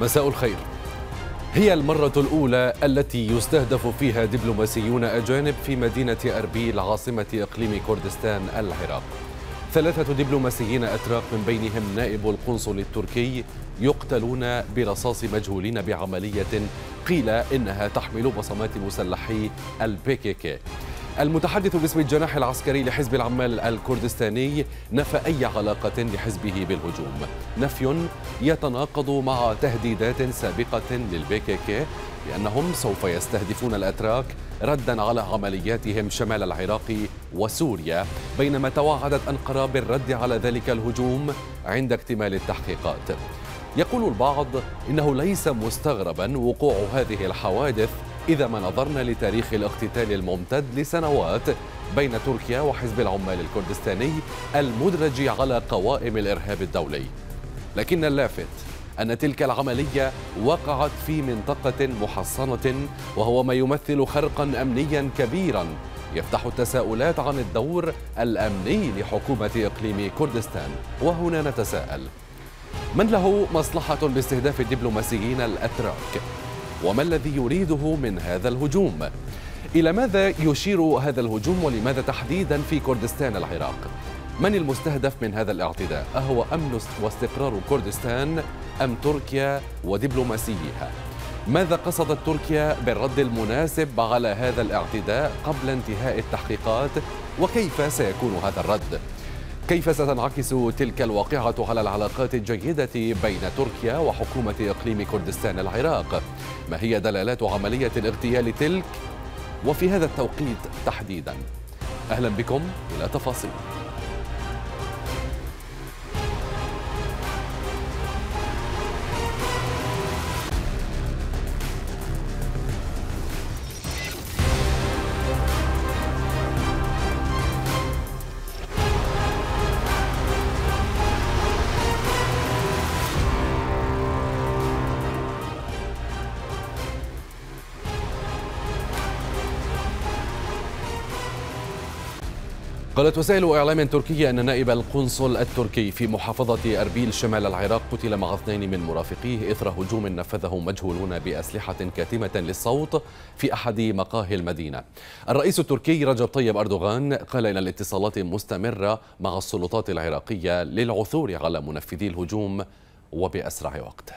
مساء الخير هي المرة الأولى التي يستهدف فيها دبلوماسيون أجانب في مدينة أربيل عاصمة إقليم كردستان العراق ثلاثة دبلوماسيين أتراك من بينهم نائب القنصل التركي يقتلون برصاص مجهولين بعملية قيل إنها تحمل بصمات مسلحي البيكيكي المتحدث باسم الجناح العسكري لحزب العمال الكردستاني نفى أي علاقة لحزبه بالهجوم نفي يتناقض مع تهديدات سابقة للبيكيكي بأنهم سوف يستهدفون الأتراك ردا على عملياتهم شمال العراق وسوريا بينما توعدت أنقرة بالرد على ذلك الهجوم عند اكتمال التحقيقات يقول البعض إنه ليس مستغربا وقوع هذه الحوادث إذا ما نظرنا لتاريخ الاقتتال الممتد لسنوات بين تركيا وحزب العمال الكردستاني المدرج على قوائم الإرهاب الدولي لكن اللافت أن تلك العملية وقعت في منطقة محصنة وهو ما يمثل خرقا أمنيا كبيرا يفتح التساؤلات عن الدور الأمني لحكومة إقليم كردستان وهنا نتساءل من له مصلحة باستهداف الدبلوماسيين الأتراك وما الذي يريده من هذا الهجوم إلى ماذا يشير هذا الهجوم ولماذا تحديدا في كردستان العراق من المستهدف من هذا الاعتداء أهو أمن واستقرار كردستان أم تركيا ودبلوماسيها ماذا قصدت تركيا بالرد المناسب على هذا الاعتداء قبل انتهاء التحقيقات وكيف سيكون هذا الرد كيف ستنعكس تلك الواقعة على العلاقات الجيدة بين تركيا وحكومة إقليم كردستان العراق؟ ما هي دلالات عملية الاغتيال تلك؟ وفي هذا التوقيت تحديدا أهلا بكم إلى تفاصيل قالت وسائل إعلام تركية أن نائب القنصل التركي في محافظة أربيل شمال العراق قتل مع اثنين من مرافقيه إثر هجوم نفذه مجهولون بأسلحة كاتمة للصوت في أحد مقاهي المدينة الرئيس التركي رجب طيب أردوغان قال إن الاتصالات مستمرة مع السلطات العراقية للعثور على منفذي الهجوم وبأسرع وقت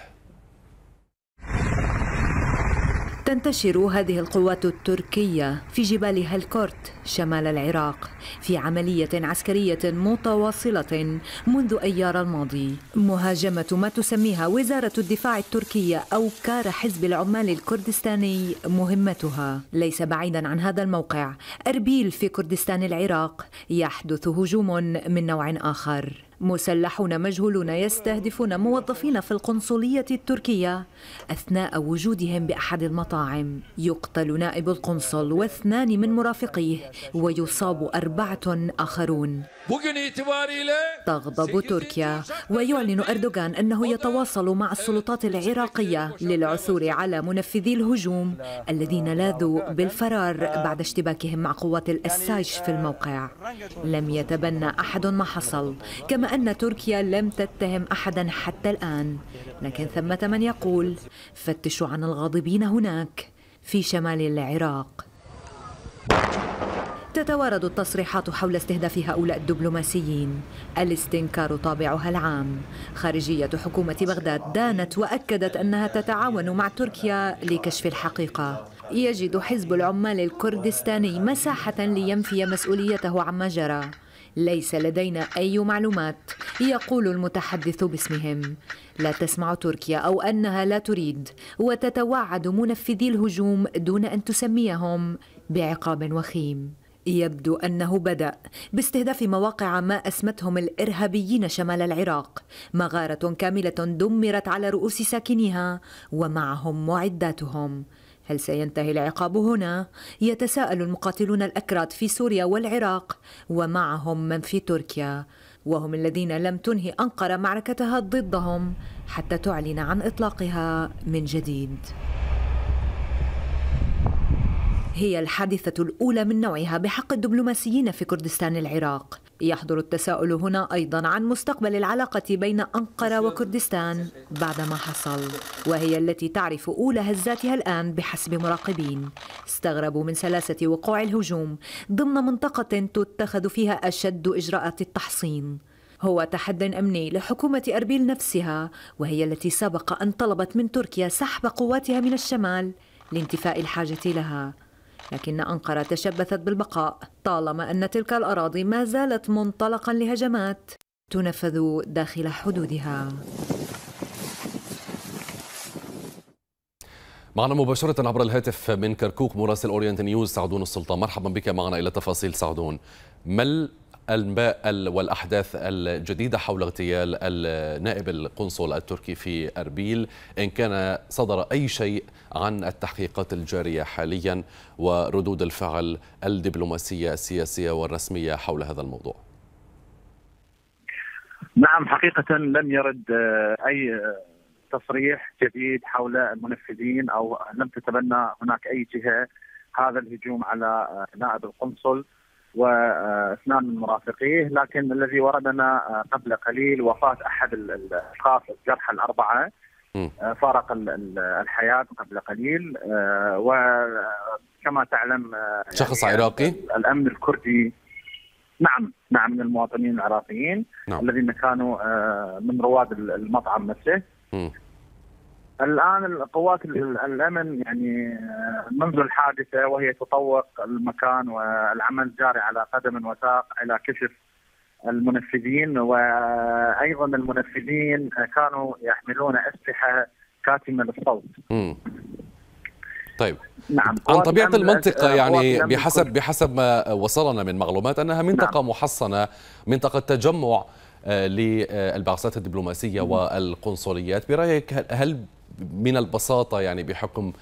تنتشر هذه القوات التركية في جبال هالكورت شمال العراق في عملية عسكرية متواصلة منذ أيار الماضي مهاجمة ما تسميها وزارة الدفاع التركية أو كار حزب العمال الكردستاني مهمتها ليس بعيدا عن هذا الموقع أربيل في كردستان العراق يحدث هجوم من نوع آخر مسلحون مجهولون يستهدفون موظفين في القنصلية التركية أثناء وجودهم بأحد المطاعم يقتل نائب القنصل واثنان من مرافقيه ويصاب أربعة آخرون تغضب تركيا ويعلن أردوغان أنه يتواصل مع السلطات العراقية للعثور على منفذي الهجوم الذين لاذوا بالفرار بعد اشتباكهم مع قوات يعني الأسايش في آه، الموقع لم يتبنى أحد ما حصل كما أن تركيا لم تتهم أحدا حتى الآن لكن ثمة من يقول فتشوا عن الغاضبين هناك في شمال العراق تتوارد التصريحات حول استهداف هؤلاء الدبلوماسيين الاستنكار طابعها العام خارجية حكومة بغداد دانت وأكدت أنها تتعاون مع تركيا لكشف الحقيقة يجد حزب العمال الكردستاني مساحة لينفي مسؤوليته عما جرى ليس لدينا أي معلومات يقول المتحدث باسمهم لا تسمع تركيا أو أنها لا تريد وتتوعد منفذي الهجوم دون أن تسميهم بعقاب وخيم يبدو أنه بدأ باستهداف مواقع ما أسمتهم الإرهابيين شمال العراق مغارة كاملة دمرت على رؤوس ساكنيها ومعهم معداتهم هل سينتهي العقاب هنا؟ يتساءل المقاتلون الأكراد في سوريا والعراق ومعهم من في تركيا وهم الذين لم تنهي أنقرة معركتها ضدهم حتى تعلن عن إطلاقها من جديد هي الحادثة الأولى من نوعها بحق الدبلوماسيين في كردستان العراق يحضر التساؤل هنا أيضا عن مستقبل العلاقة بين أنقرة وكردستان بعد ما حصل وهي التي تعرف أولى هزاتها الآن بحسب مراقبين استغربوا من سلاسة وقوع الهجوم ضمن منطقة تتخذ فيها أشد إجراءات التحصين هو تحد أمني لحكومة أربيل نفسها وهي التي سبق أن طلبت من تركيا سحب قواتها من الشمال لانتفاء الحاجة لها لكن أنقرة تشبثت بالبقاء طالما أن تلك الأراضي ما زالت منطلقا لهجمات تنفذ داخل حدودها معنا مباشرة عبر الهاتف من كركوك مراسل أورينت نيوز سعدون السلطان مرحبا بك معنا إلى تفاصيل سعدون ما الانباء والأحداث الجديدة حول اغتيال النائب القنصل التركي في أربيل إن كان صدر أي شيء عن التحقيقات الجارية حاليا وردود الفعل الدبلوماسية السياسية والرسمية حول هذا الموضوع نعم حقيقة لم يرد آه، أي آه، تصريح جديد حول المنفذين أو لم تتبنى هناك أي جهة هذا الهجوم على آه، نائب القنصل واثنان من مرافقيه لكن الذي وردنا آه، قبل قليل وفاة أحد الأشخاص الجرحى الأربعة آه، فارق الحياة قبل قليل آه، وكما تعلم يعني شخص يعني عراقي الأمن الكردي نعم نعم من المواطنين العراقيين نعم. الذين كانوا من رواد المطعم نفسه الان القوات الامن يعني آه، منذ الحادثه وهي تطوق المكان والعمل جاري على قدم وساق الى كشف المنفذين وايضا المنفذين كانوا يحملون اسلحه كاتمه للصوت. طيب نعم عن طبيعه المنطقه آه، يعني بحسب بحسب ما وصلنا من معلومات انها منطقه نعم. محصنه منطقه تجمع آه، للبعثات الدبلوماسية والقنصليات برأيك هل من البساطه يعني بحكم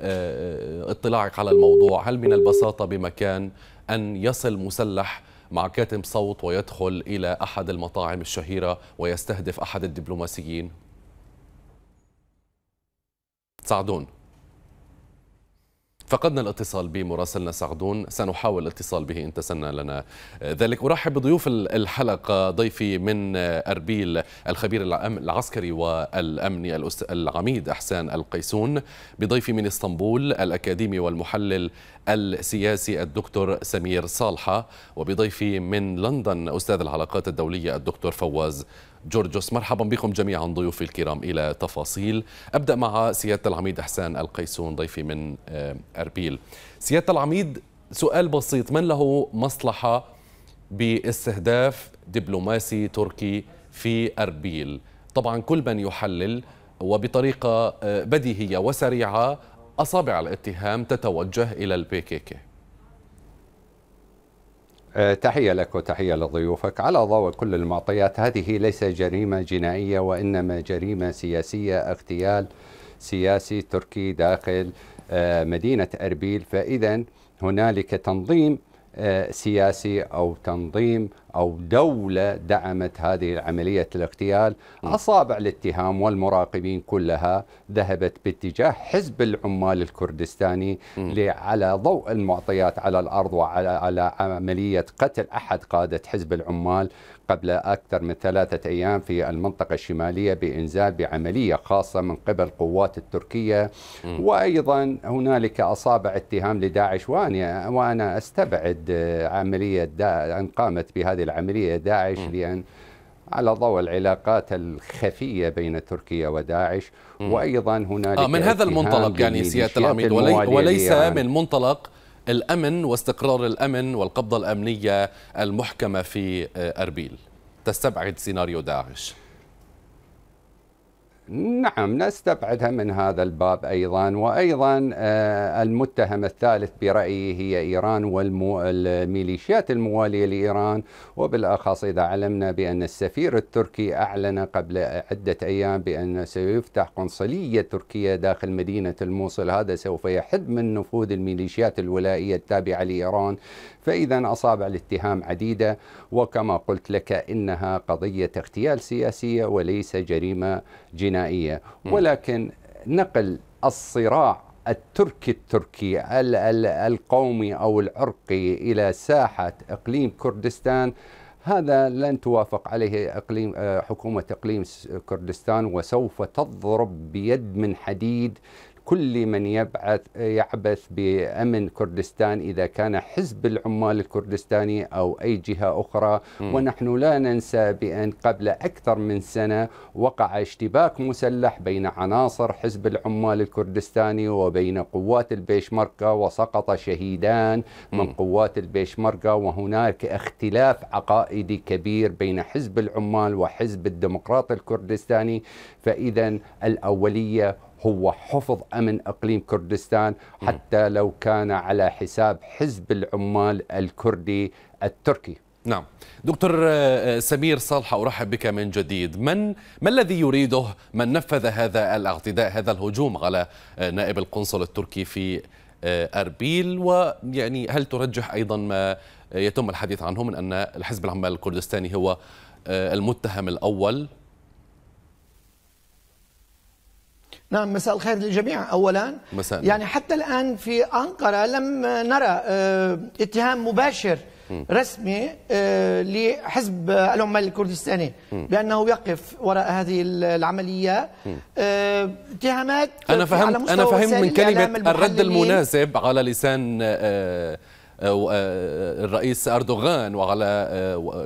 آه، آه، اطلاعك على الموضوع هل من البساطه بمكان ان يصل مسلح مع كاتم صوت ويدخل الى احد المطاعم الشهيره ويستهدف احد الدبلوماسيين سعدون فقدنا الاتصال بمراسلنا سعدون سنحاول الاتصال به إن تسنى لنا ذلك أرحب بضيوف الحلقة ضيفي من أربيل الخبير العسكري والأمني العميد أحسان القيسون بضيفي من اسطنبول الأكاديمي والمحلل السياسي الدكتور سمير صالحة وبضيفي من لندن أستاذ العلاقات الدولية الدكتور فواز جورجوس مرحبا بكم جميعا ضيوفي الكرام إلى تفاصيل أبدأ مع سيادة العميد أحسان القيسون ضيفي من آه، أربيل سيادة العميد سؤال بسيط من له مصلحة باستهداف دبلوماسي تركي في أربيل طبعا كل من يحلل وبطريقة آه، بديهية وسريعة أصابع الاتهام تتوجه إلى البيكيكي أه، تحية لك وتحية لضيوفك على ضوء كل المعطيات هذه ليس جريمة جنائية وإنما جريمة سياسية اغتيال سياسي تركي داخل أه، مدينة أربيل فإذا هنالك تنظيم أه، سياسي أو تنظيم أو دولة دعمت هذه عملية الاغتيال أصابع الاتهام والمراقبين كلها ذهبت باتجاه حزب العمال الكردستاني على ضوء المعطيات على الأرض وعلى على عملية قتل أحد قادة حزب العمال قبل أكثر من ثلاثة أيام في المنطقة الشمالية بإنزال بعملية خاصة من قبل قوات التركية وأيضا هنالك أصابع اتهام لداعش وأنا, أستبعد عملية أن قامت بهذه العملية داعش لأن على ضوء العلاقات الخفية بين تركيا وداعش وأيضا هنالك آه من هذا المنطلق يعني سيادة العميد وليس وليس من منطلق الأمن واستقرار الأمن والقبضة الأمنية المحكمة في آه، أربيل تستبعد سيناريو داعش نعم نستبعدها من هذا الباب ايضا وايضا آه، المتهم الثالث برايي هي ايران والميليشيات المواليه لايران وبالاخص اذا علمنا بان السفير التركي اعلن قبل عده ايام بان سيفتح قنصليه تركيه داخل مدينه الموصل هذا سوف يحد من نفوذ الميليشيات الولائيه التابعه لايران فإذا أصابع الاتهام عديدة وكما قلت لك إنها قضية اغتيال سياسية وليس جريمة جنائية ولكن نقل الصراع التركي التركي القومي أو العرقي إلى ساحة إقليم كردستان هذا لن توافق عليه اقليم آه، حكومه اقليم كردستان وسوف تضرب بيد من حديد كل من يبعث يعبث بأمن كردستان إذا كان حزب العمال الكردستاني أو أي جهة أخرى م. ونحن لا ننسى بأن قبل أكثر من سنة وقع اشتباك مسلح بين عناصر حزب العمال الكردستاني وبين قوات البيشمركة وسقط شهيدان من قوات البيشمركة وهناك اختلاف عقائدي كبير بين حزب العمال وحزب الديمقراطي الكردستاني فإذا الأولية هو حفظ أمن إقليم كردستان حتى لو كان على حساب حزب العمال الكردي التركي نعم دكتور آه، آه، سمير صالحة أرحب بك من جديد من ما الذي يريده من نفذ هذا الاعتداء هذا الهجوم على آه، نائب القنصل التركي في أربيل ويعني هل ترجح أيضا ما يتم الحديث عنه من أن الحزب العمال الكردستاني هو المتهم الأول نعم مساء الخير للجميع اولا مساء يعني حتى الان في انقره لم نرى آه، اتهام مباشر رسمي آه، لحزب العمال الكردستاني بانه يقف وراء هذه العمليه آه، اتهامات انا فهمت انا فهمت من كلمه الرد المناسب على لسان الرئيس أردوغان وعلى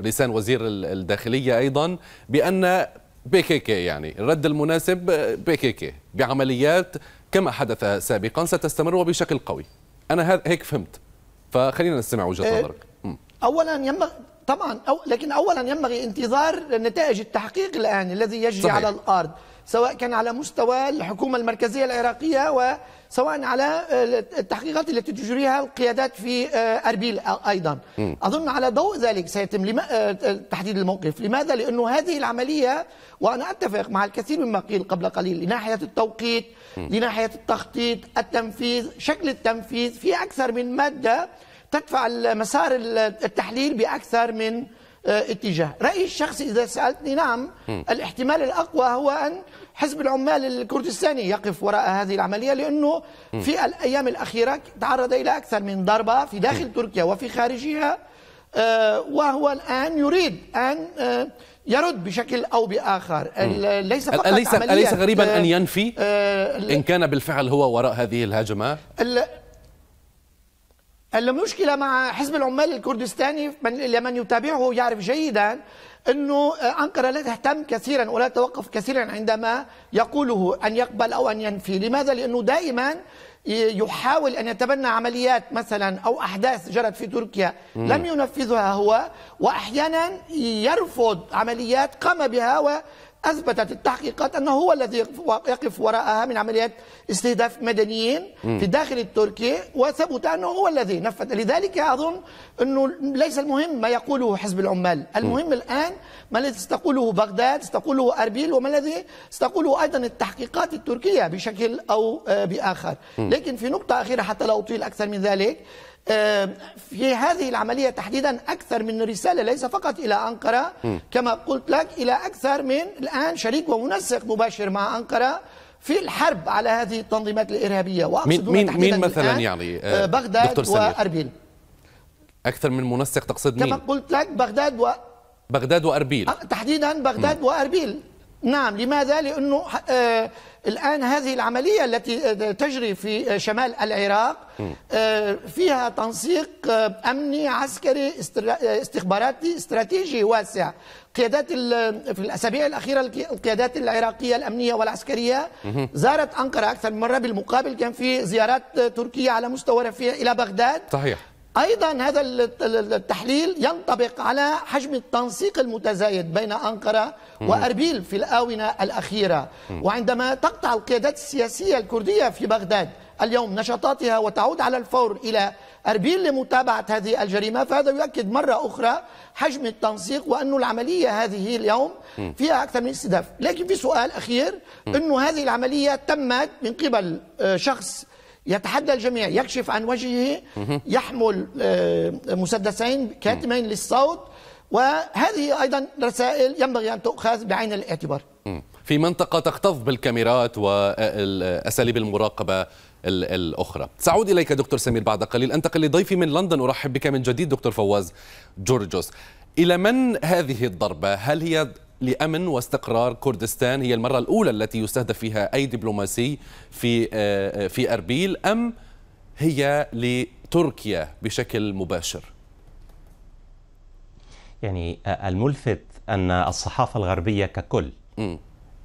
لسان وزير الداخلية أيضا بأن بي كي كي يعني الرد المناسب آه، بي كي كي بعمليات كما حدث سابقا ستستمر وبشكل قوي انا هيك فهمت فخلينا نستمع وجهه آه، نظرك اولا ينبغي طبعا أو لكن اولا ينبغي انتظار نتائج التحقيق الان الذي يجري صحيح. على الارض سواء كان على مستوى الحكومه المركزيه العراقيه و سواء على آه، التحقيقات التي تجريها القيادات في آه، اربيل آه، ايضا اظن على ضوء ذلك سيتم لما تحديد الموقف لماذا لانه هذه العمليه وانا اتفق مع الكثير مما قيل قبل قليل لناحيه التوقيت لناحيه التخطيط التنفيذ شكل التنفيذ في اكثر من ماده تدفع مسار التحليل باكثر من اتجاه رأيي الشخصي إذا سألتني نعم الاحتمال الأقوى هو أن حزب العمال الكردستاني يقف وراء هذه العملية لأنه في الأيام الأخيرة تعرض إلى أكثر من ضربة في داخل تركيا وفي خارجها آه، وهو الآن يريد أن آه، يرد بشكل او باخر ليس فقط اليس اليس غريبا آه، ان ينفي ان كان بالفعل هو وراء هذه الهجمه المشكله مع حزب العمال الكردستاني من لمن يتابعه يعرف جيدا أنه آه، أنقرة لا تهتم كثيرا ولا توقف كثيرا عندما يقوله أن يقبل أو أن ينفي لماذا؟ لأنه دائما يحاول أن يتبنى عمليات مثلا أو أحداث جرت في تركيا مم. لم ينفذها هو وأحيانا يرفض عمليات قام بها أثبتت التحقيقات أنه هو الذي يقف وراءها من عمليات استهداف مدنيين في داخل التركي وثبت أنه هو الذي نفذ لذلك أظن أنه ليس المهم ما يقوله حزب العمال المهم م. الآن ما الذي ستقوله بغداد ستقوله أربيل وما الذي ستقوله أيضا التحقيقات التركية بشكل أو آه، بآخر م. لكن في نقطة أخيرة حتى لا أطيل أكثر من ذلك في هذه العملية تحديدا أكثر من رسالة ليس فقط إلى أنقرة كما قلت لك إلى أكثر من الآن شريك ومنسق مباشر مع أنقرة في الحرب على هذه التنظيمات الإرهابية وأقصد مين, مين مثلا يعني آه، آه، بغداد وأربيل أكثر من منسق تقصد كما مين؟ كما قلت لك بغداد و بغداد وأربيل آه، تحديدا بغداد م. وأربيل نعم لماذا؟ لأنه الآن هذه العملية التي آه، تجري في آه، شمال العراق آه، فيها تنسيق أمني عسكري استخباراتي استراتيجي واسع قيادات في الأسابيع الأخيرة القيادات العراقية الأمنية والعسكرية زارت أنقرة أكثر من مرة بالمقابل كان في زيارات تركية على مستوى رفيع إلى بغداد صحيح أيضا هذا التحليل ينطبق على حجم التنسيق المتزايد بين أنقرة وأربيل في الآونة الأخيرة وعندما تقطع القيادات السياسية الكردية في بغداد اليوم نشاطاتها وتعود على الفور إلى أربيل لمتابعة هذه الجريمة فهذا يؤكد مرة أخرى حجم التنسيق وأن العملية هذه اليوم فيها أكثر من استهداف لكن في سؤال أخير انه هذه العملية تمت من قبل آه، شخص يتحدى الجميع يكشف عن وجهه يحمل آه، مسدسين كاتمين للصوت وهذه أيضا رسائل ينبغي أن تؤخذ بعين الاعتبار في منطقة تكتظ بالكاميرات وأساليب المراقبة الأخرى سأعود إليك دكتور سمير بعد قليل أنتقل لضيفي من لندن أرحب بك من جديد دكتور فواز جورجوس إلى من هذه الضربة؟ هل هي لأمن واستقرار كردستان هي المرة الأولى التي يستهدف فيها أي دبلوماسي في آه، في أربيل أم هي لتركيا بشكل مباشر؟ يعني آه، الملفت أن الصحافة الغربية ككل م.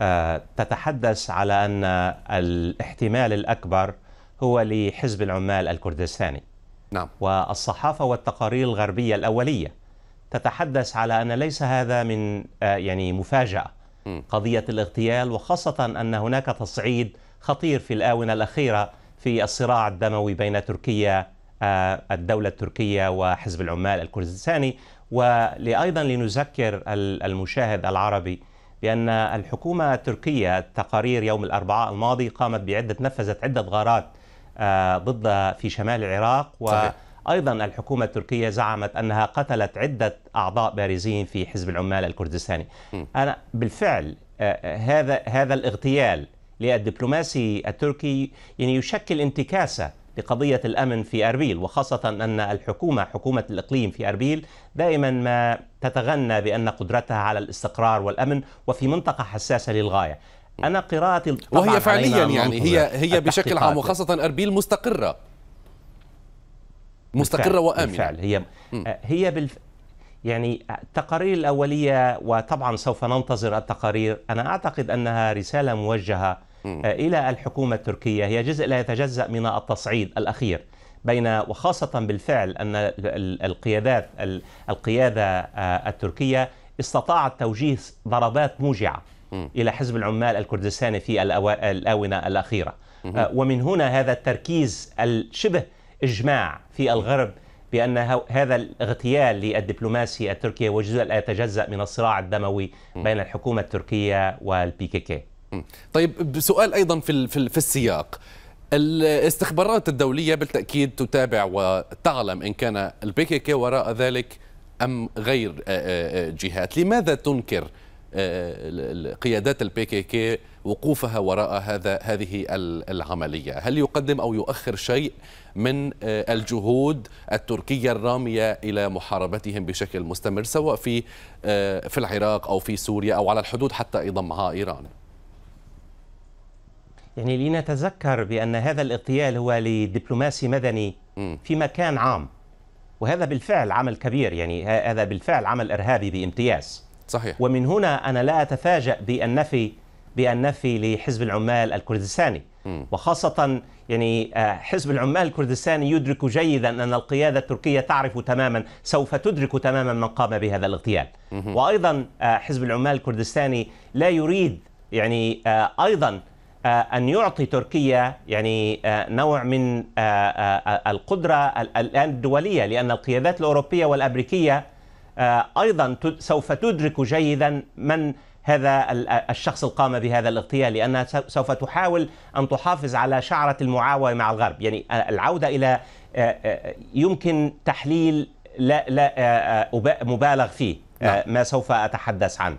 آه، تتحدث على أن الاحتمال الأكبر هو لحزب العمال الكردستاني نعم. والصحافة والتقارير الغربية الأولية تتحدث على أن ليس هذا من آه، يعني مفاجأة قضية الاغتيال وخاصة أن هناك تصعيد خطير في الآونة الأخيرة في الصراع الدموي بين تركيا آه، الدولة التركية وحزب العمال الكردستاني وأيضا لنذكر المشاهد العربي بأن الحكومة التركية تقارير يوم الأربعاء الماضي قامت بعدة نفذت عدة غارات آه، ضد في شمال العراق و صحيح. أيضا الحكومة التركية زعمت أنها قتلت عدة أعضاء بارزين في حزب العمال الكردستاني أنا بالفعل آه، آه، هذا هذا الاغتيال للدبلوماسي التركي يعني يشكل انتكاسة لقضية الأمن في أربيل وخاصة أن الحكومة حكومة الإقليم في أربيل دائما ما تتغنى بأن قدرتها على الاستقرار والأمن وفي منطقة حساسة للغاية أنا قراءتي وهي فعليا يعني هي هي بشكل عام وخاصة أربيل مستقرة مستقره بالفعل وامنه بالفعل هي آه، هي بالف... يعني التقارير الاوليه وطبعا سوف ننتظر التقارير انا اعتقد انها رساله موجهه م. آه، الى الحكومه التركيه هي جزء لا يتجزا من التصعيد الاخير بين وخاصه بالفعل ان القيادات القياده آه، التركيه استطاعت توجيه ضربات موجعه م. الى حزب العمال الكردستاني في الاونه الاخيره ومن هنا هذا التركيز الشبه إجماع في الغرب بأن هذا الاغتيال للدبلوماسي التركي هو جزء لا يتجزأ من الصراع الدموي بين الحكومة التركية والبي كي كي طيب سؤال أيضا في, في السياق الاستخبارات الدولية بالتأكيد تتابع وتعلم إن كان البي كي كي وراء ذلك أم غير آه، آه، آه، جهات لماذا تنكر آه، قيادات البي كي كي وقوفها وراء هذا هذه العملية هل يقدم أو يؤخر شيء من آه، الجهود التركية الرامية إلى محاربتهم بشكل مستمر سواء في آه، في العراق أو في سوريا أو على الحدود حتى أيضا مع إيران يعني لنتذكر بأن هذا الاغتيال هو لدبلوماسي مدني في مكان عام وهذا بالفعل عمل كبير يعني هذا بالفعل عمل إرهابي بامتياز صحيح ومن هنا أنا لا أتفاجأ بالنفي بالنفي بأن نفي لحزب العمال الكردستاني وخاصة يعني آه، حزب العمال الكردستاني يدرك جيدا أن القيادة التركية تعرف تماما سوف تدرك تماما من قام بهذا الاغتيال وأيضا آه، حزب العمال الكردستاني لا يريد يعني آه، أيضا أن يعطي تركيا يعني نوع من القدرة الآن الدولية لأن القيادات الأوروبية والأمريكية آه، ايضا سوف تدرك جيدا من هذا الشخص القام بهذا الاغتيال لانها سوف تحاول ان تحافظ على شعره المعاوه مع الغرب، يعني آه، العوده الى آه، يمكن تحليل لا لا مبالغ فيه نعم. ما سوف اتحدث عنه.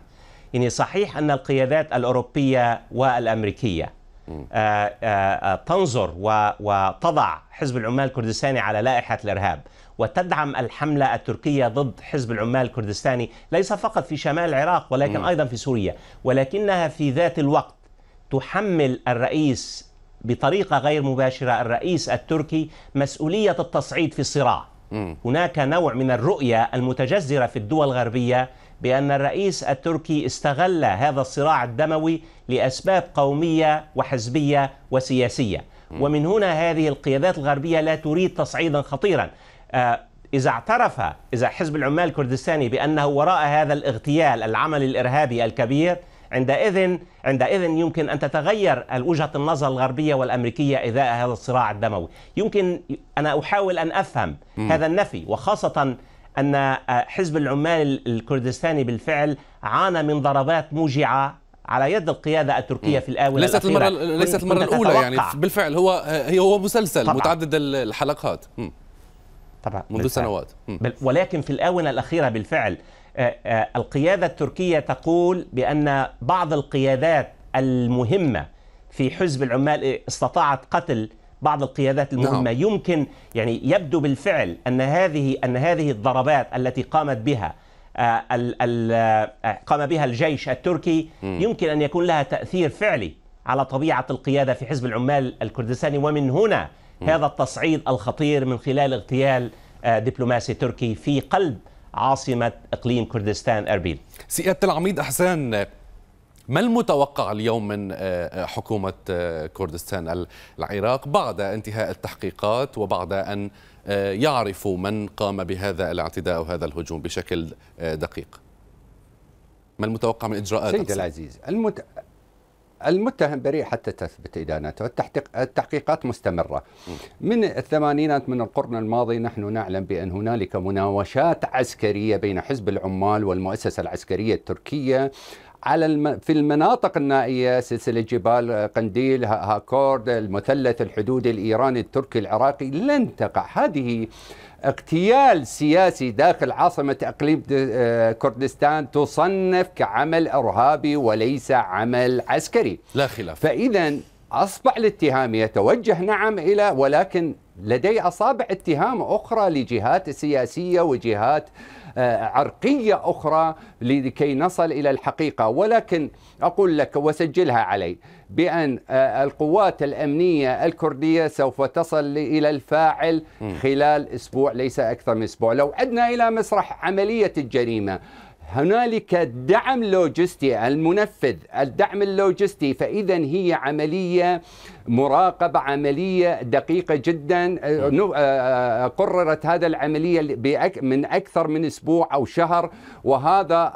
يعني صحيح ان القيادات الاوروبيه والامريكيه تنظر وتضع حزب العمال الكردستاني على لائحه الارهاب، وتدعم الحملة التركية ضد حزب العمال الكردستاني ليس فقط في شمال العراق ولكن أيضا في سوريا ولكنها في ذات الوقت تحمل الرئيس بطريقة غير مباشرة الرئيس التركي مسؤولية التصعيد في الصراع هناك نوع من الرؤية المتجذرة في الدول الغربية بأن الرئيس التركي استغل هذا الصراع الدموي لأسباب قومية وحزبية وسياسية ومن هنا هذه القيادات الغربية لا تريد تصعيدا خطيرا آه، إذا اعترف إذا حزب العمال الكردستاني بأنه وراء هذا الاغتيال العمل الإرهابي الكبير عندئذ عندئذ يمكن أن تتغير وجهة النظر الغربية والأمريكية إذا هذا الصراع الدموي يمكن أنا أحاول أن أفهم م. هذا النفي وخاصة أن آه، حزب العمال الكردستاني بالفعل عانى من ضربات موجعة على يد القياده التركيه في الاونه ليست المره ليست المره الاولى يعني بالفعل هو هو مسلسل طبعا. متعدد الحلقات م. طبعا منذ بالفعل. سنوات بل ولكن في الآونة الأخيرة بالفعل آه، آه، القيادة التركية تقول بأن بعض القيادات المهمة في حزب العمال استطاعت قتل بعض القيادات المهمة نعم. يمكن يعني يبدو بالفعل أن هذه أن هذه الضربات التي قامت بها آه، قام بها الجيش التركي يمكن أن يكون لها تأثير فعلي على طبيعة القيادة في حزب العمال الكردستاني ومن هنا هذا التصعيد الخطير من خلال اغتيال آه، دبلوماسي تركي في قلب عاصمة إقليم كردستان أربيل سيادة العميد أحسان ما المتوقع اليوم من آه، آه، حكومة كردستان العراق بعد انتهاء التحقيقات وبعد أن يعرفوا من قام بهذا الاعتداء وهذا الهجوم بشكل دقيق ما المتوقع من إجراءات سيد العزيز المت... المتهم بريء حتى تثبت إدانته التحقيقات مستمرة من الثمانينات من القرن الماضي نحن نعلم بأن هنالك مناوشات عسكرية بين حزب العمال والمؤسسة العسكرية التركية على الم... في المناطق النائيه سلسله جبال قنديل هاكورد المثلث الحدودي الايراني التركي العراقي لن تقع هذه اغتيال سياسي داخل عاصمة أقليم آه، كردستان تصنف كعمل إرهابي وليس عمل عسكري لا خلاف فإذا أصبح الاتهام يتوجه نعم إلى ولكن لدي أصابع اتهام أخرى لجهات سياسية وجهات آه، عرقية أخرى لكي نصل إلى الحقيقة ولكن أقول لك وسجلها علي بأن آه، القوات الأمنية الكردية سوف تصل إلى الفاعل خلال أسبوع ليس أكثر من أسبوع لو عدنا إلى مسرح عملية الجريمة هنالك دعم لوجستي المنفذ الدعم اللوجستي فإذا هي عملية آه مراقبة عملية دقيقة جدا آه، نعم. آه، آه، قررت هذا العملية من أكثر من أسبوع أو شهر وهذا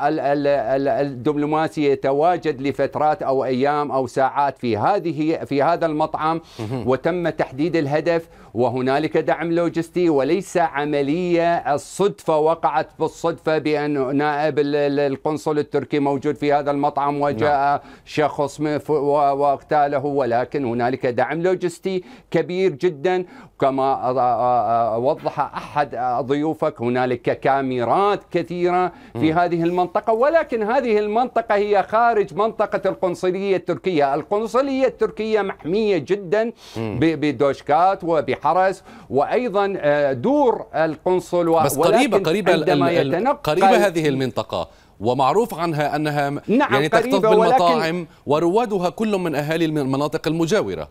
الدبلوماسي يتواجد لفترات أو أيام أو ساعات في هذه في هذا المطعم وتم تحديد الهدف وهنالك دعم لوجستي وليس عملية الصدفة وقعت بالصدفة بأن نائب القنصل التركي موجود في هذا المطعم وجاء نعم. شخص واغتاله ولكن هنالك هنالك دعم لوجستي كبير جدا كما وضح احد ضيوفك هنالك كاميرات كثيره في هذه المنطقه ولكن هذه المنطقه هي خارج منطقه القنصليه التركيه، القنصليه التركيه محميه جدا بدوشكات وبحرس وايضا آه، دور القنصل بس قريبه قريبه عندما يتنقل قريبه هذه المنطقه ومعروف عنها أنها نعم يعني تكتظ بالمطاعم وروادها كل من أهالي المناطق المجاورة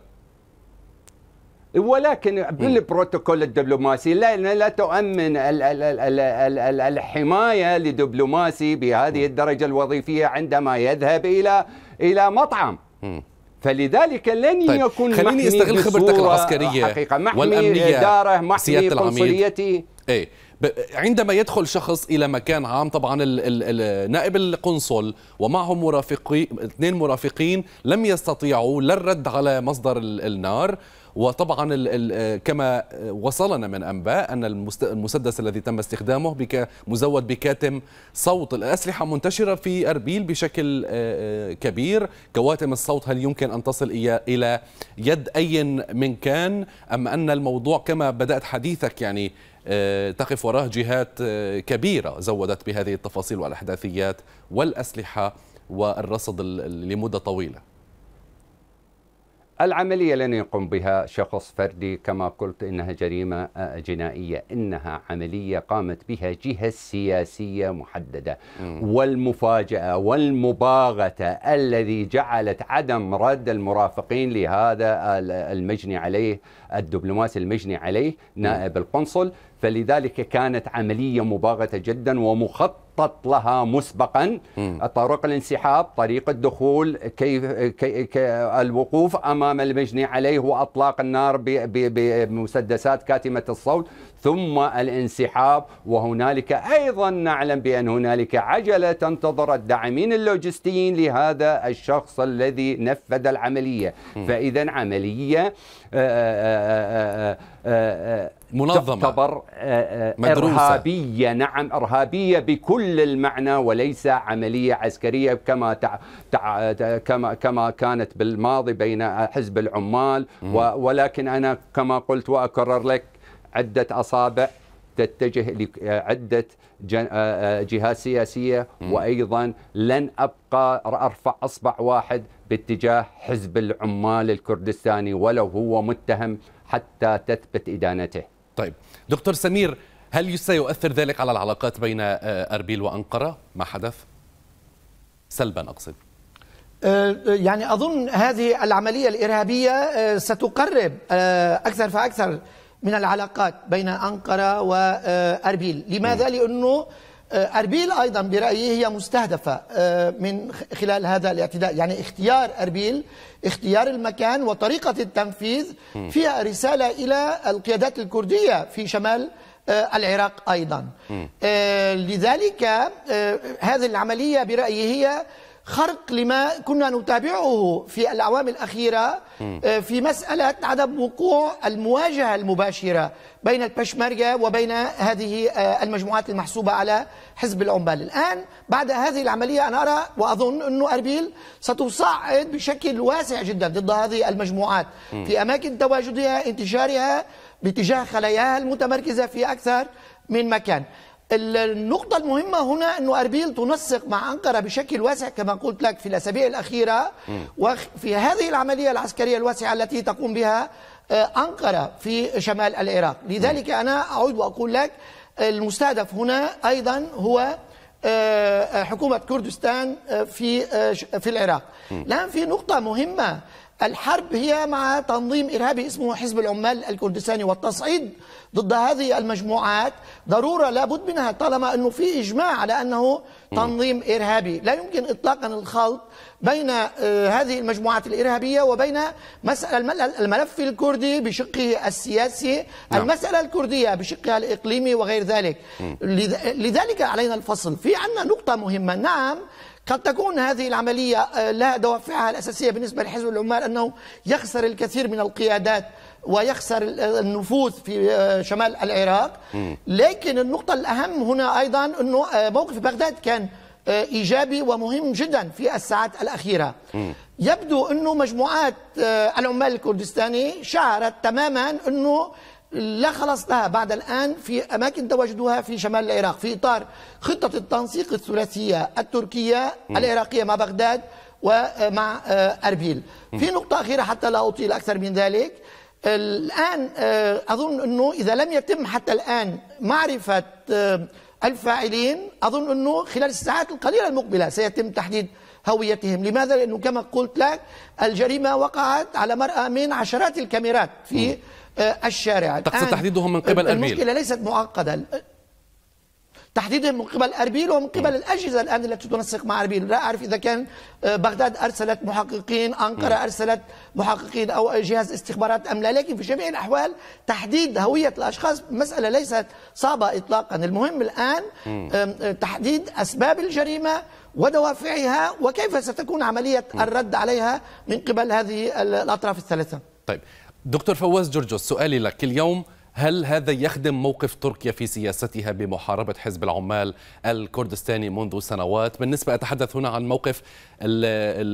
ولكن بالبروتوكول الدبلوماسي لا لا تؤمن الحمايه لدبلوماسي بهذه الدرجه الوظيفيه عندما يذهب الى الى مطعم فلذلك لن طيب يكون خليني استغل خبرتك العسكريه حقيقه محمي والامنيه داره محمي قنصليتي ايه عندما يدخل شخص الى مكان عام طبعا ال نائب القنصل ومعه مرافقي اثنين مرافقين لم يستطيعوا لا الرد على مصدر النار وطبعا الـ الـ كما وصلنا من انباء ان المسدس الذي تم استخدامه بك مزود بكاتم صوت الاسلحه منتشره في اربيل بشكل آه، آه، كبير كواتم الصوت هل يمكن ان تصل الى يد اي من كان ام ان الموضوع كما بدات حديثك يعني آه، تقف وراه جهات آه، كبيرة زودت بهذه التفاصيل والأحداثيات والأسلحة والرصد لمدة طويلة العملية لن يقوم بها شخص فردي كما قلت إنها جريمة آه، جنائية إنها عملية قامت بها جهة سياسية محددة م. والمفاجأة والمباغتة الذي جعلت عدم رد المرافقين لهذا المجني عليه الدبلوماسي المجني عليه نائب م. القنصل فلذلك كانت عملية مباغتة جدا ومخطط لها مسبقا طرق الانسحاب طريق الدخول كيف الوقوف أمام المجني عليه وأطلاق النار بمسدسات كاتمة الصوت ثم الانسحاب وهنالك ايضا نعلم بان هنالك عجله تنتظر الداعمين اللوجستيين لهذا الشخص الذي نفذ العمليه فاذا عمليه آه، آه، آه، منظمة تعتبر مدروسة. إرهابية نعم إرهابية بكل المعنى وليس عملية عسكرية كما تع... تع... كما كما كانت بالماضي بين حزب العمال و... ولكن أنا كما قلت وأكرر لك عدة أصابع تتجه لعدة آه، آه، جهات سياسية وأيضا لن أبقى أرفع أصبع واحد باتجاه حزب العمال الكردستاني ولو هو متهم حتى تثبت إدانته طيب دكتور سمير هل سيؤثر ذلك على العلاقات بين آه، أربيل وأنقرة ما حدث؟ سلبا أقصد يعني أظن هذه العملية الإرهابية ستقرب أكثر فأكثر من العلاقات بين أنقرة وأربيل لماذا؟ لأنه أربيل أيضا برأيي هي مستهدفة آه، من خلال هذا الاعتداء يعني اختيار أربيل اختيار المكان وطريقة التنفيذ فيها رسالة إلى القيادات الكردية في شمال آه، العراق أيضا آه، لذلك هذه العملية برأيي هي خرق لما كنا نتابعه في الأعوام الأخيرة آه، في مسألة عدم وقوع المواجهة المباشرة بين البشمركة وبين هذه آه، المجموعات المحسوبة على حزب العمال الآن بعد هذه العملية أنا أرى وأظن أنه أربيل ستصعد بشكل واسع جدا ضد هذه المجموعات في أماكن تواجدها انتشارها باتجاه خلاياها المتمركزة في أكثر من مكان النقطة المهمة هنا أنه أربيل تنسق مع أنقرة بشكل واسع كما قلت لك في الأسابيع الأخيرة وفي هذه العملية العسكرية الواسعة التي تقوم بها آه، أنقرة في شمال العراق لذلك أنا أعود وأقول لك المستهدف هنا أيضا هو آه، آه، حكومة كردستان في في العراق الآن في نقطة مهمة الحرب هي مع تنظيم إرهابي اسمه حزب العمال الكردستاني والتصعيد ضد هذه المجموعات ضرورة لابد منها طالما أنه في إجماع على أنه تنظيم إرهابي لا يمكن إطلاقا الخلط بين آه، هذه المجموعات الإرهابية وبين مسألة الملف الكردي بشقه السياسي نعم. المسألة الكردية بشقها الإقليمي وغير ذلك لذلك علينا الفصل في عندنا نقطة مهمة نعم قد تكون هذه العملية آه، لها دوافعها الأساسية بالنسبة لحزب العمال أنه يخسر الكثير من القيادات ويخسر النفوذ في آه، شمال العراق لكن النقطة الأهم هنا أيضا أنه آه، موقف بغداد كان إيجابي ومهم جدا في الساعات الأخيرة يبدو أنه مجموعات العمال الكردستاني شعرت تماما أنه لا خلاص لها بعد الآن في أماكن تواجدها في شمال العراق في إطار خطة التنسيق الثلاثية التركية م. العراقية مع بغداد ومع آه، آه، أربيل في نقطة أخيرة حتى لا أطيل أكثر من ذلك الآن آه، أظن أنه إذا لم يتم حتى الآن معرفة الفاعلين أظن أنه خلال الساعات القليلة المقبلة سيتم تحديد هويتهم لماذا؟ لأنه كما قلت لك الجريمة وقعت على مرأى من عشرات الكاميرات في م. آه، الشارع تقصد تحديدهم من قبل أربيل المشكلة ليست معقدة تحديدهم من قبل اربيل ومن قبل الاجهزه الان التي تنسق مع اربيل، لا اعرف اذا كان آه، بغداد ارسلت محققين، انقره ارسلت محققين او جهاز استخبارات ام لا، لكن في جميع الاحوال تحديد هويه الاشخاص مساله ليست صعبه اطلاقا، المهم الان تحديد اسباب الجريمه ودوافعها وكيف ستكون عمليه الرد عليها من قبل هذه الاطراف الثلاثه. طيب دكتور فواز جورجوس سؤالي لك اليوم هل هذا يخدم موقف تركيا في سياستها بمحاربة حزب العمال الكردستاني منذ سنوات بالنسبة أتحدث هنا عن موقف الـ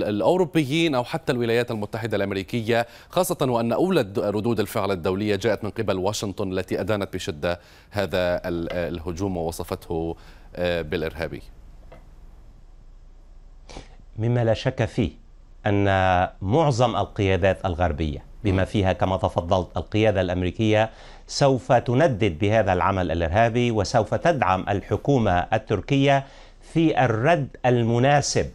الـ الأوروبيين أو حتى الولايات المتحدة الأمريكية خاصة وأن أولى ردود الفعل الدولية جاءت من قبل واشنطن التي أدانت بشدة هذا الهجوم ووصفته آه، بالإرهابي مما لا شك فيه أن معظم القيادات الغربية بما فيها كما تفضلت القيادة الأمريكية سوف تندد بهذا العمل الإرهابي وسوف تدعم الحكومة التركية في الرد المناسب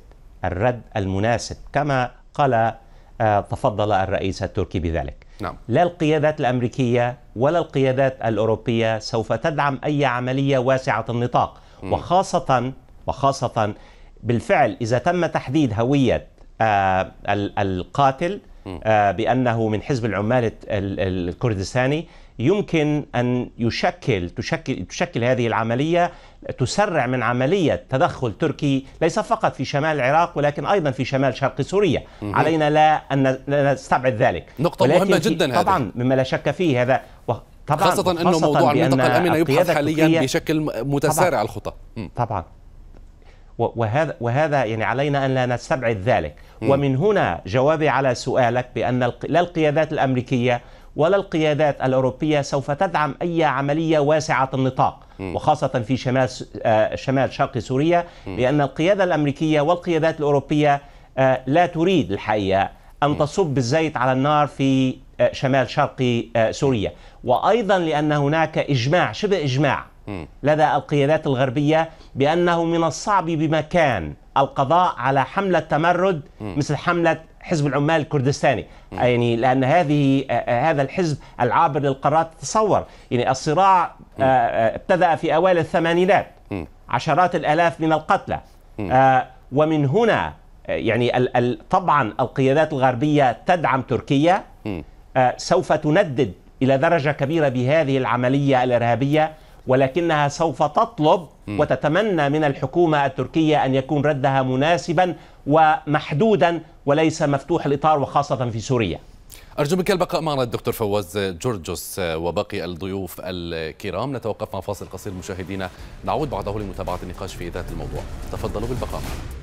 الرد المناسب كما قال آه، تفضل الرئيس التركي بذلك نعم. لا القيادات الأمريكية ولا القيادات الأوروبية سوف تدعم أي عملية واسعة النطاق م. وخاصة وخاصة بالفعل إذا تم تحديد هوية آه، القاتل آه، بأنه من حزب العمال الكردستاني يمكن أن يشكل تشكل, تشكل هذه العملية تسرع من عملية تدخل تركي ليس فقط في شمال العراق ولكن أيضا في شمال شرق سوريا مم. علينا لا أن لا نستبعد ذلك نقطة مهمة جدا طبعا مما لا شك فيه هذا طبعا خاصة, أنه موضوع المنطقة الأمنة يبحث حاليا بشكل متسارع الخطى طبعا وهذا وهذا يعني علينا ان لا نستبعد ذلك ومن هنا جوابي على سؤالك بان لا القيادات الامريكيه ولا القيادات الاوروبيه سوف تدعم اي عمليه واسعه النطاق وخاصه في شمال آه، شمال شرق سوريا لان القياده الامريكيه والقيادات الاوروبيه آه، لا تريد الحقيقه ان تصب الزيت على النار في آه، شمال شرق سوريا وايضا لان هناك اجماع شبه اجماع لدى القيادات الغربية بأنه من الصعب بمكان القضاء على حملة تمرد مثل حملة حزب العمال الكردستاني يعني لأن هذه هذا الحزب العابر للقارات تصور يعني الصراع آه، آه، ابتدأ في أوائل الثمانينات عشرات الآلاف من القتلى آه، ومن هنا يعني طبعا القيادات الغربية تدعم تركيا سوف تندد إلى درجة كبيرة بهذه العملية الإرهابية ولكنها سوف تطلب وتتمنى من الحكومة التركية أن يكون ردها مناسبا ومحدودا وليس مفتوح الإطار وخاصة في سوريا أرجو منك البقاء معنا الدكتور فواز جورجوس وباقي الضيوف الكرام نتوقف مع فاصل قصير مشاهدينا نعود بعده لمتابعة النقاش في ذات الموضوع تفضلوا بالبقاء معنا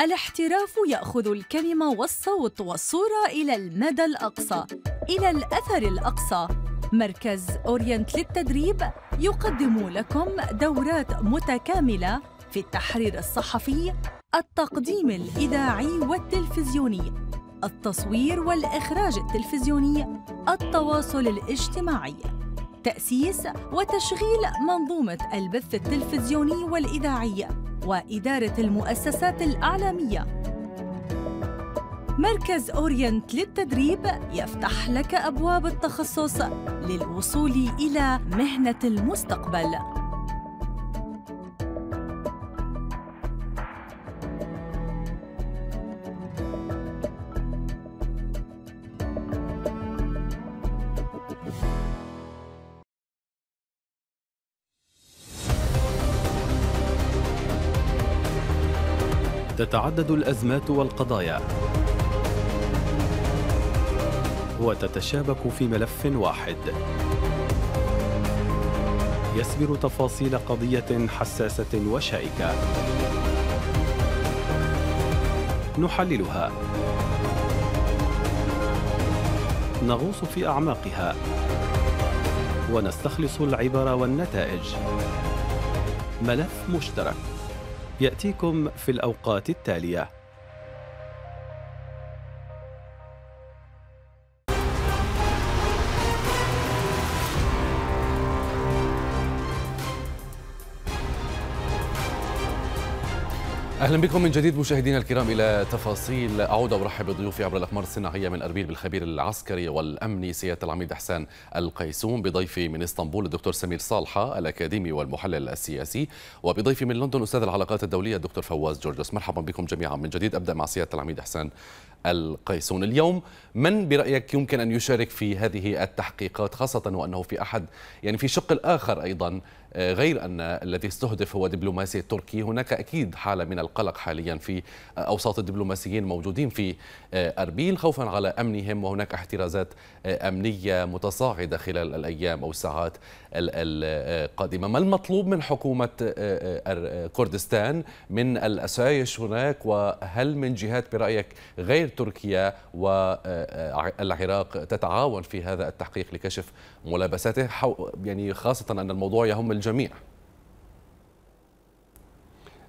الاحتراف ياخذ الكلمه والصوت والصوره الى المدى الاقصى الى الاثر الاقصى مركز اورينت للتدريب يقدم لكم دورات متكامله في التحرير الصحفي التقديم الاذاعي والتلفزيوني التصوير والاخراج التلفزيوني التواصل الاجتماعي تأسيس وتشغيل منظومة البث التلفزيوني والإذاعي وإدارة المؤسسات الإعلامية. مركز أورينت للتدريب يفتح لك أبواب التخصص للوصول إلى مهنة المستقبل. تتعدد الأزمات والقضايا وتتشابك في ملف واحد يسبر تفاصيل قضية حساسة وشائكة نحللها نغوص في أعماقها ونستخلص العبر والنتائج ملف مشترك يأتيكم في الأوقات التالية اهلا بكم من جديد مشاهدينا الكرام الى تفاصيل اعود ارحب بضيوفي عبر الاقمار الصناعيه من اربيل بالخبير العسكري والامني سياده العميد احسان القيسوم بضيفي من اسطنبول الدكتور سمير صالحه الاكاديمي والمحلل السياسي وبضيفي من لندن استاذ العلاقات الدوليه الدكتور فواز جورجوس مرحبا بكم جميعا من جديد ابدا مع سياده العميد احسان القيسون اليوم من برأيك يمكن أن يشارك في هذه التحقيقات خاصة وأنه في أحد يعني في شق الآخر أيضا آه، غير أن الذي استهدف هو دبلوماسي تركي هناك أكيد حالة من القلق حاليا في أوساط الدبلوماسيين موجودين في آه، أربيل خوفا على أمنهم وهناك احترازات آه، أمنية متصاعدة خلال الأيام أو الساعات القادمة ما المطلوب من حكومة كردستان من الأسايش هناك وهل من جهات برأيك غير تركيا والعراق تتعاون في هذا التحقيق لكشف ملابساته يعني خاصة أن الموضوع يهم الجميع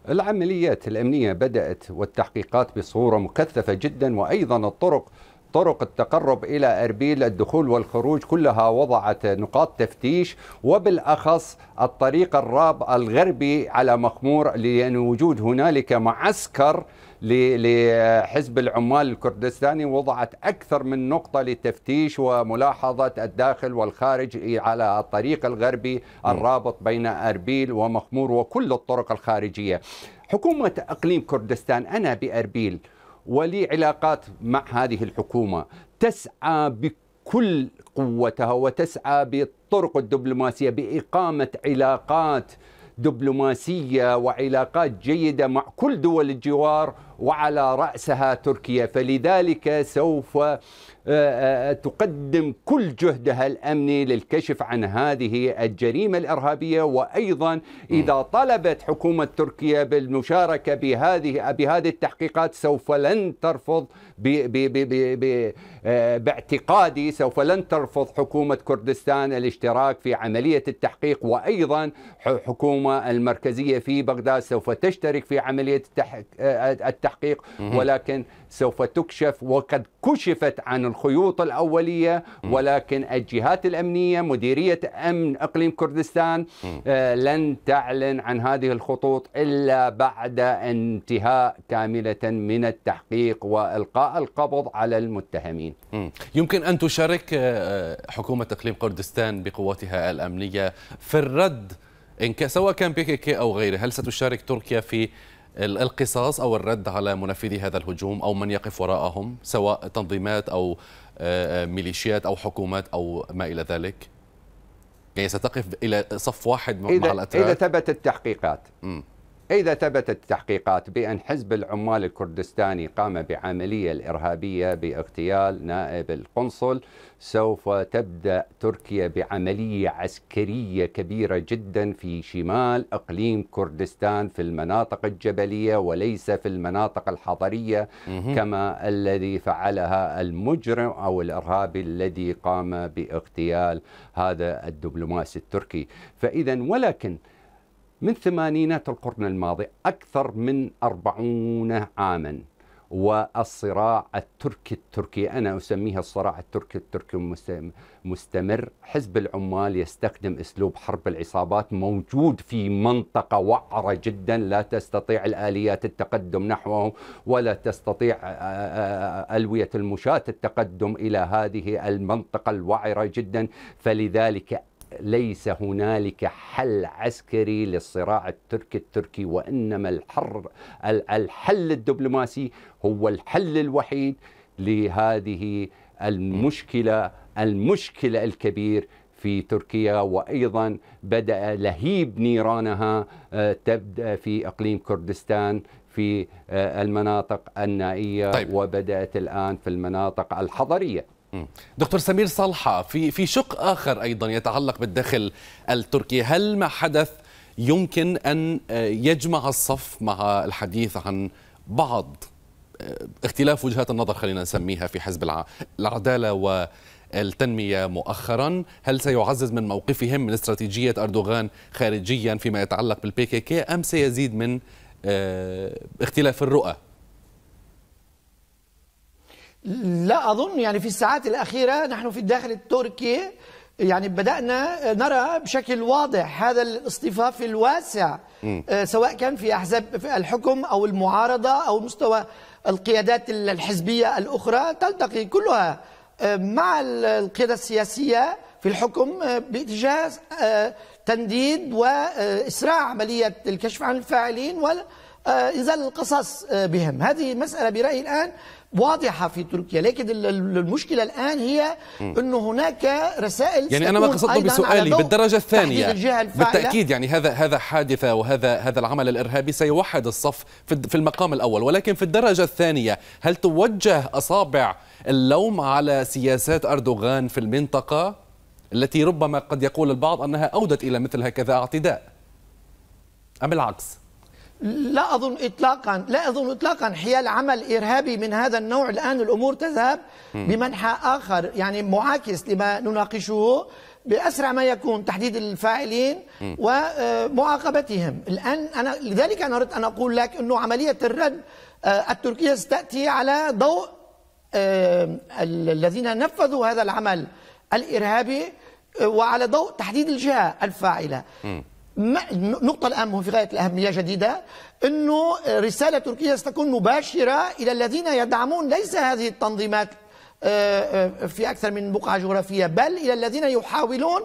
العمليات الأمنية بدأت والتحقيقات بصورة مكثفة جدا وأيضا الطرق طرق التقرب إلى أربيل الدخول والخروج كلها وضعت نقاط تفتيش وبالأخص الطريق الراب الغربي على مخمور لأن وجود هنالك معسكر لحزب العمال الكردستاني وضعت أكثر من نقطة للتفتيش وملاحظة الداخل والخارج على الطريق الغربي الرابط بين أربيل ومخمور وكل الطرق الخارجية حكومة أقليم كردستان أنا بأربيل ولي علاقات مع هذه الحكومة تسعى بكل قوتها وتسعى بالطرق الدبلوماسية بإقامة علاقات دبلوماسيه وعلاقات جيده مع كل دول الجوار وعلى راسها تركيا فلذلك سوف آه، آه، آه، تقدم كل جهدها الامني للكشف عن هذه الجريمه الارهابيه وايضا اذا طلبت حكومه تركيا بالمشاركه بهذه بهذه التحقيقات سوف لن ترفض باعتقادي سوف لن ترفض حكومه كردستان الاشتراك في عمليه التحقيق وايضا حكومه المركزيه في بغداد سوف تشترك في عمليه التحقيق ولكن سوف تكشف وقد كشفت عن الخيوط الأولية ولكن الجهات الأمنية مديرية أمن إقليم كردستان آه، لن تعلن عن هذه الخطوط إلا بعد انتهاء كاملة من التحقيق وإلقاء القبض على المتهمين يمكن أن تشارك آه، آه، حكومة إقليم كردستان بقواتها الأمنية في الرد إن سواء كان بيكيكي أو غيره هل ستشارك تركيا في القصاص أو الرد على منفذي هذا الهجوم أو من يقف وراءهم سواء تنظيمات أو آه، آه، ميليشيات أو حكومات أو ما إلى ذلك يعني ستقف إلى صف واحد مع إذا الأتراك إذا ثبتت التحقيقات م. إذا ثبتت التحقيقات بأن حزب العمال الكردستاني قام بعملية الإرهابية باغتيال نائب القنصل سوف تبدأ تركيا بعملية عسكرية كبيرة جدا في شمال إقليم كردستان في المناطق الجبلية وليس في المناطق الحضرية كما الذي فعلها المجرم أو الإرهابي الذي قام باغتيال هذا الدبلوماسي التركي فإذا ولكن من ثمانينات القرن الماضي أكثر من أربعون عاما والصراع التركي التركي أنا أسميها الصراع التركي التركي مستمر حزب العمال يستخدم أسلوب حرب العصابات موجود في منطقة وعرة جدا لا تستطيع الآليات التقدم نحوه ولا تستطيع ألوية المشاة التقدم إلى هذه المنطقة الوعرة جدا فلذلك ليس هنالك حل عسكري للصراع التركي التركي وانما الحر الحل الدبلوماسي هو الحل الوحيد لهذه المشكله المشكله الكبير في تركيا وايضا بدا لهيب نيرانها آه، تبدا في اقليم كردستان في آه، المناطق النائيه طيب. وبدات الان في المناطق الحضريه دكتور سمير صالحة في في شق آخر أيضا يتعلق بالداخل التركي هل ما حدث يمكن أن آه، يجمع الصف مع الحديث عن بعض آه، اختلاف وجهات النظر خلينا نسميها في حزب العدالة و التنمية مؤخرا هل سيعزز من موقفهم من استراتيجية أردوغان خارجيا فيما يتعلق بالبي كي كي أم سيزيد من آه، اختلاف الرؤى لا أظن يعني في الساعات الأخيرة نحن في الداخل التركي يعني بدأنا نرى بشكل واضح هذا الاصطفاف الواسع م. آه، سواء كان في أحزاب في الحكم أو المعارضة أو مستوى القيادات الحزبية الأخرى تلتقي كلها آه، مع القيادة السياسية في الحكم آه، باتجاه تنديد وإسراع عملية الكشف عن الفاعلين وإنزال القصص بهم هذه مسألة برأيي الآن واضحه في تركيا لكن المشكله الان هي انه هناك رسائل يعني انا ما قصدته بسؤالي بالدرجه الثانيه بالتاكيد يعني هذا هذا حادثه وهذا هذا العمل الارهابي سيوحد الصف في المقام الاول ولكن في الدرجه الثانيه هل توجه اصابع اللوم على سياسات اردوغان في المنطقه التي ربما قد يقول البعض انها اودت الى مثل هكذا اعتداء ام العكس لا أظن إطلاقا لا أظن إطلاقا حيال عمل إرهابي من هذا النوع الآن الأمور تذهب بمنحى آخر يعني معاكس لما نناقشه بأسرع ما يكون تحديد الفاعلين ومعاقبتهم الآن أنا لذلك أنا أردت أن أقول لك أنه عملية الرد آه، التركية ستأتي على ضوء آه، الذين نفذوا هذا العمل الإرهابي آه، وعلى ضوء تحديد الجهة الفاعلة النقطة الآن في غاية الأهمية جديدة أنه رسالة تركية ستكون مباشرة إلى الذين يدعمون ليس هذه التنظيمات آه، آه، في أكثر من بقعة جغرافية بل إلى الذين يحاولون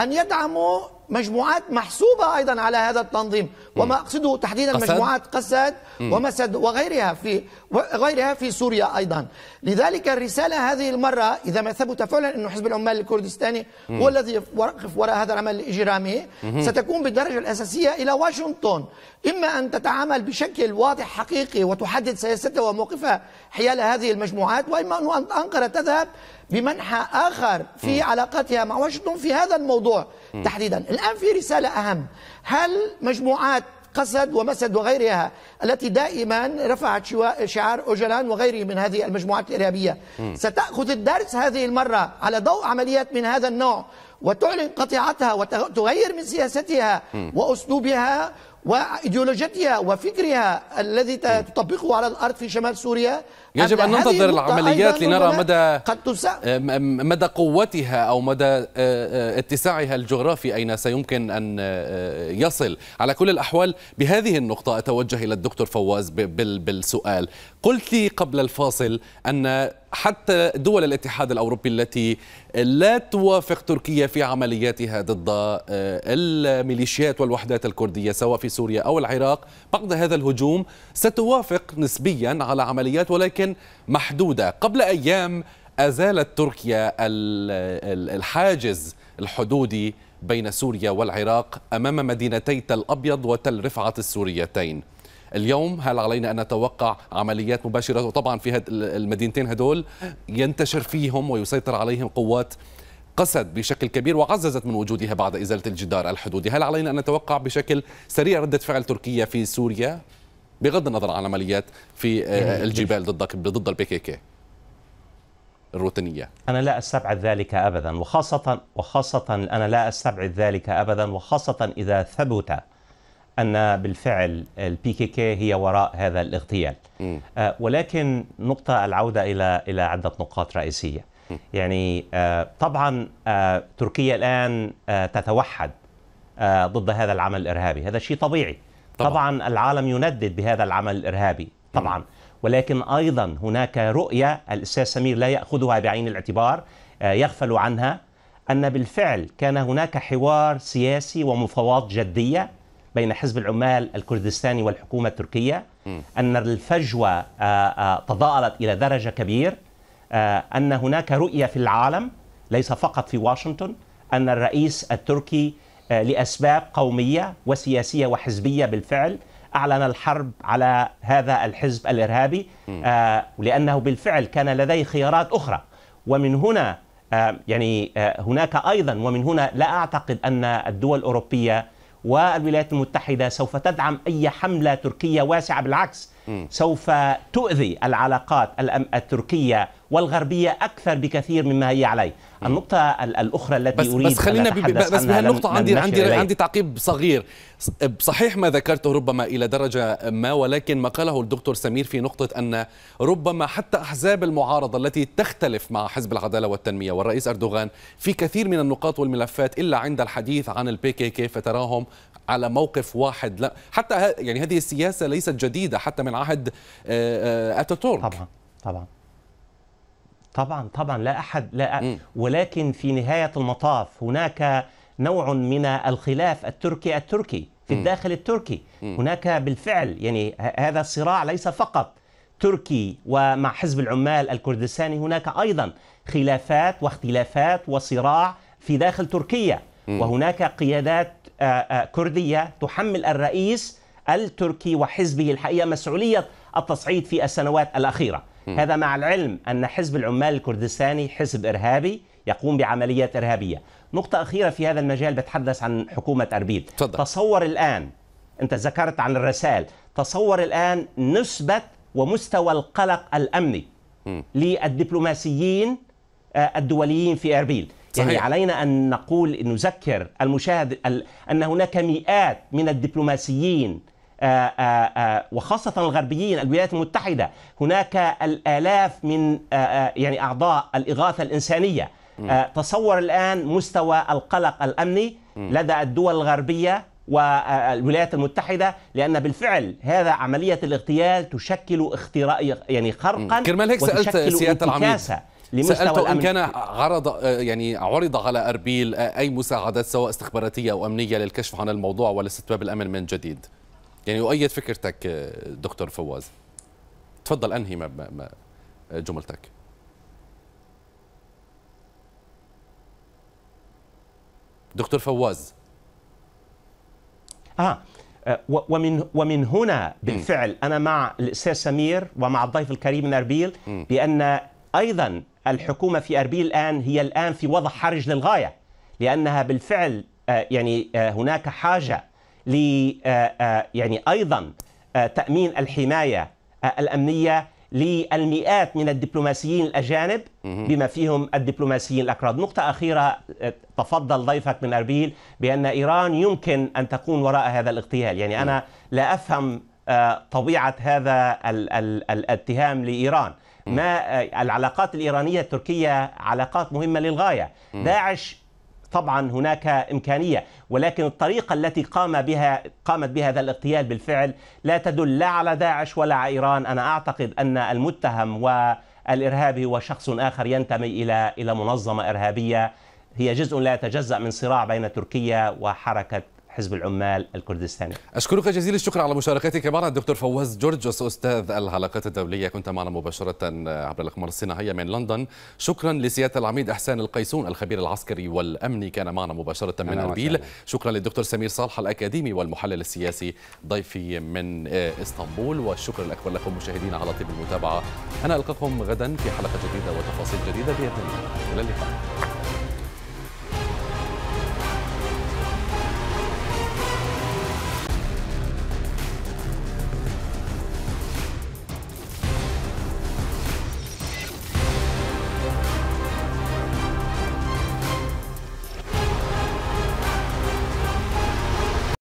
أن يدعموا مجموعات محسوبة أيضا على هذا التنظيم وما أقصده تحديدا قسد. مجموعات قسد ومسد وغيرها في وغيرها في سوريا أيضا لذلك الرسالة هذه المرة إذا ما ثبت فعلا أن حزب العمال الكردستاني هو الذي يقف وراء هذا العمل الإجرامي ستكون بالدرجة الأساسية إلى واشنطن إما أن تتعامل بشكل واضح حقيقي وتحدد سياستها وموقفها حيال هذه المجموعات وإما أن أنقرة تذهب بمنحى آخر في م. علاقتها مع واشنطن في هذا الموضوع م. تحديدا الآن في رسالة أهم هل مجموعات قسد ومسد وغيرها التي دائما رفعت شعار أوجلان وغيره من هذه المجموعات الإرهابية م. ستأخذ الدرس هذه المرة على ضوء عمليات من هذا النوع وتعلن قطيعتها وتغير من سياستها م. وأسلوبها وإيديولوجيتها وفكرها الذي تطبقه على الأرض في شمال سوريا يجب ان ننتظر العمليات لنرى مدى قد آه، مدى قوتها او مدى آه، آه، اتساعها الجغرافي اين سيمكن ان يصل على كل الاحوال بهذه النقطه اتوجه الى الدكتور فواز بالسؤال قلت لي قبل الفاصل أن حتى دول الاتحاد الأوروبي التي لا توافق تركيا في عملياتها ضد آه، الميليشيات والوحدات الكردية سواء في سوريا أو العراق بعد هذا الهجوم ستوافق نسبيا على عمليات ولكن محدودة قبل أيام أزالت تركيا الحاجز الحدودي بين سوريا والعراق أمام مدينتي تل أبيض وتل رفعه السوريتين اليوم هل علينا أن نتوقع عمليات مباشرة وطبعا في المدينتين هدول ينتشر فيهم ويسيطر عليهم قوات قسد بشكل كبير وعززت من وجودها بعد إزالة الجدار الحدودي هل علينا أن نتوقع بشكل سريع ردة فعل تركيا في سوريا بغض النظر عن عمليات في آه، إيه، إيه، الجبال ضدك إيه. ضد كي كي الروتينية أنا لا أستبعد ذلك أبدا وخاصة وخاصة أنا لا أستبعد ذلك أبدا وخاصة إذا ثبت أن بالفعل البي كي كي هي وراء هذا الاغتيال آه، ولكن نقطة العودة إلى إلى عدة نقاط رئيسية يعني آه، طبعا آه، تركيا الآن تتوحد ضد هذا العمل الإرهابي هذا شيء طبيعي طبعا, العالم يندد بهذا العمل الإرهابي طبعا ولكن أيضا هناك رؤية الأستاذ سمير لا يأخذها بعين الاعتبار يغفل عنها أن بالفعل كان هناك حوار سياسي ومفاوضات جدية بين حزب العمال الكردستاني والحكومة التركية أن الفجوة آه، آه، تضاءلت إلى درجة كبيرة آه، أن هناك رؤية في العالم ليس فقط في واشنطن أن الرئيس التركي لأسباب قومية وسياسية وحزبية بالفعل أعلن الحرب على هذا الحزب الإرهابي لأنه بالفعل كان لديه خيارات أخرى ومن هنا يعني هناك أيضا ومن هنا لا أعتقد أن الدول الأوروبية والولايات المتحدة سوف تدعم أي حملة تركية واسعة بالعكس سوف تؤذي العلاقات التركية والغربيه اكثر بكثير مما هي عليه النقطه الاخرى التي بس اريد بس خلينا بس بهالنقطه عندي عندي إليه. عندي تعقيب صغير صحيح ما ذكرته ربما الى درجه ما ولكن ما قاله الدكتور سمير في نقطه ان ربما حتى احزاب المعارضه التي تختلف مع حزب العداله والتنميه والرئيس اردوغان في كثير من النقاط والملفات الا عند الحديث عن البي كي كي فتراهم على موقف واحد لا حتى يعني هذه السياسه ليست جديده حتى من عهد آه، آه، اتاتورك طبعا طبعا طبعا طبعا لا احد لا أ... ولكن في نهايه المطاف هناك نوع من الخلاف التركي التركي في الداخل التركي هناك بالفعل يعني هذا الصراع ليس فقط تركي ومع حزب العمال الكردستاني هناك ايضا خلافات واختلافات وصراع في داخل تركيا وهناك قيادات كرديه تحمل الرئيس التركي وحزبه الحقيقه مسؤوليه التصعيد في السنوات الاخيره هذا مع العلم أن حزب العمال الكردستاني حزب إرهابي يقوم بعمليات إرهابية نقطة أخيرة في هذا المجال بتحدث عن حكومة أربيل تفضل. تصور الآن أنت ذكرت عن الرسائل تصور الآن نسبة ومستوى القلق الأمني م. للدبلوماسيين آه، الدوليين في أربيل يعني صحيح. يعني علينا أن نقول نذكر المشاهد أن هناك مئات من الدبلوماسيين آه، آه، آه، وخاصة الغربيين الولايات المتحدة هناك الآلاف من يعني أعضاء الإغاثة الإنسانية تصور الآن مستوى القلق الأمني لدى الدول الغربية والولايات المتحده لان بالفعل هذا عمليه الاغتيال تشكل اختراء يعني خرقا كرمال هيك سالت سياده العميد سألته إن كان عرض يعني عرض على أربيل أي مساعدات سواء استخباراتية أو أمنية للكشف عن الموضوع ولاستتباب الأمن من جديد يعني أؤيد فكرتك دكتور فواز تفضل أنهي ما ما جملتك دكتور فواز آه ومن ومن هنا بالفعل انا مع الاستاذ سمير ومع الضيف الكريم من اربيل بان ايضا الحكومه في اربيل الان هي الان في وضع حرج للغايه لانها بالفعل آه، يعني آه، هناك حاجه ل آه، آه، يعني ايضا آه، تامين الحمايه الامنيه للمئات من الدبلوماسيين الاجانب بما فيهم الدبلوماسيين الاكراد. نقطه اخيره تفضل ضيفك من اربيل بان ايران يمكن ان تكون وراء هذا الاغتيال، يعني انا لا افهم طبيعه هذا ال ال الاتهام لايران. ما العلاقات الايرانيه التركيه علاقات مهمه للغايه. داعش طبعا هناك إمكانية ولكن الطريقة التي قام بها قامت بها هذا الاغتيال بالفعل لا تدل لا على داعش ولا على إيران أنا أعتقد أن المتهم والإرهابي هو شخص آخر ينتمي إلى إلى منظمة إرهابية هي جزء لا يتجزأ من صراع بين تركيا وحركة حزب العمال الكردستاني أشكرك جزيل الشكر على مشاركتك معنا الدكتور فواز جورجوس أستاذ العلاقات الدولية كنت معنا مباشرة عبر الأقمار الصناعية من لندن شكرا لسيادة العميد إحسان القيسون الخبير العسكري والأمني كان معنا مباشرة من أربيل شكرا للدكتور سمير صالح الأكاديمي والمحلل السياسي ضيفي من إسطنبول والشكر الأكبر لكم مشاهدينا على طيب المتابعة أنا ألقاكم غدا في حلقة جديدة وتفاصيل جديدة بإذن الله إلى اللقاء